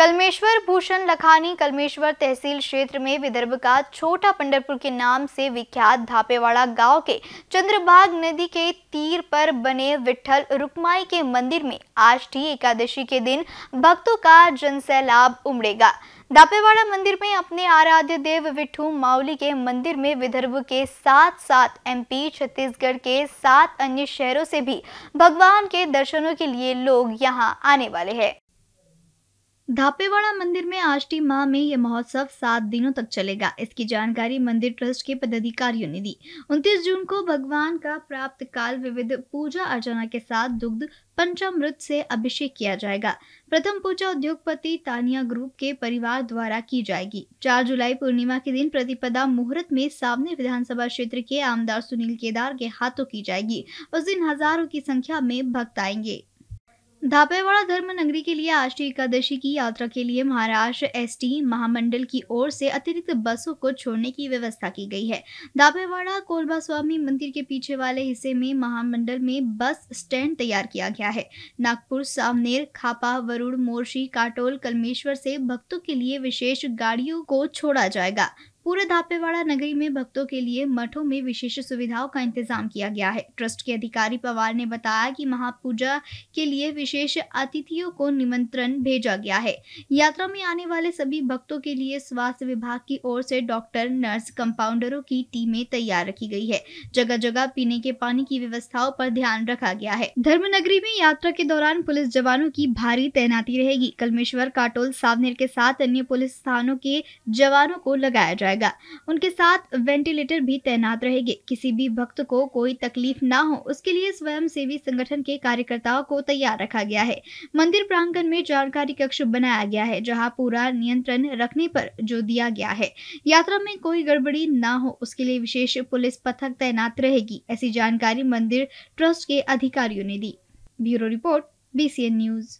कलमेश्वर भूषण लखानी कलमेश्वर तहसील क्षेत्र में विदर्भ का छोटा पंडरपुर के नाम से विख्यात धापेवाड़ा गांव के चंद्रभाग नदी के तीर पर बने विठल रुकमाई के मंदिर में आज एकादशी के दिन भक्तों का जनसैलाब उमड़ेगा दापेवाड़ा मंदिर में अपने आराध्य देव विठू माउली के मंदिर में विदर्भ के साथ साथ एमपी छत्तीसगढ़ के सात अन्य शहरों से भी भगवान के दर्शनों के लिए लोग यहाँ आने वाले हैं धापेवाड़ा मंदिर में आष्टी माह में यह महोत्सव सात दिनों तक चलेगा इसकी जानकारी मंदिर ट्रस्ट के पदाधिकारियों ने दी 29 जून को भगवान का प्राप्त काल विविध पूजा अर्चना के साथ दुग्ध पंचामृत से अभिषेक किया जाएगा प्रथम पूजा उद्योगपति तानिया ग्रुप के परिवार द्वारा की जाएगी 4 जुलाई पूर्णिमा के दिन प्रतिपदा मुहूर्त में सामने विधानसभा क्षेत्र के आमदार सुनील केदार के हाथों की जाएगी उस दिन हजारों की संख्या में भक्त आएंगे धापेवाड़ा धर्म नगरी के लिए आष्टी एकादशी की यात्रा के लिए महाराष्ट्र एसटी महामंडल की ओर से अतिरिक्त बसों को छोड़ने की व्यवस्था की गई है धापेवाड़ा कोलबा स्वामी मंदिर के पीछे वाले हिस्से में महामंडल में बस स्टैंड तैयार किया गया है नागपुर सामनेर खापा वरुण मोर्शी काटोल कलमेश्वर से भक्तों के लिए विशेष गाड़ियों को छोड़ा जाएगा पूरे धापेवाड़ा नगरी में भक्तों के लिए मठों में विशेष सुविधाओं का इंतजाम किया गया है ट्रस्ट के अधिकारी पवार ने बताया कि महापूजा के लिए विशेष अतिथियों को निमंत्रण भेजा गया है यात्रा में आने वाले सभी भक्तों के लिए स्वास्थ्य विभाग की ओर से डॉक्टर नर्स कंपाउंडरों की टीमें तैयार रखी गई है जगह जगह पीने के पानी की व्यवस्थाओं पर ध्यान रखा गया है धर्मनगरी में यात्रा के दौरान पुलिस जवानों की भारी तैनाती रहेगी कलमेश्वर काटोल सावनेर के साथ अन्य पुलिस थानों के जवानों को लगाया जाए जाएगा उनके साथ वेंटिलेटर भी तैनात रहेगी किसी भी भक्त को कोई तकलीफ ना हो उसके लिए स्वयं सेवी संगठन के कार्यकर्ताओं को तैयार रखा गया है मंदिर प्रांगण में जानकारी कक्ष बनाया गया है जहाँ पूरा नियंत्रण रखने पर जो दिया गया है यात्रा में कोई गड़बड़ी न हो उसके लिए विशेष पुलिस पथक तैनात रहेगी ऐसी जानकारी मंदिर ट्रस्ट के अधिकारियों ने दी ब्यूरो रिपोर्ट बीसीएन न्यूज़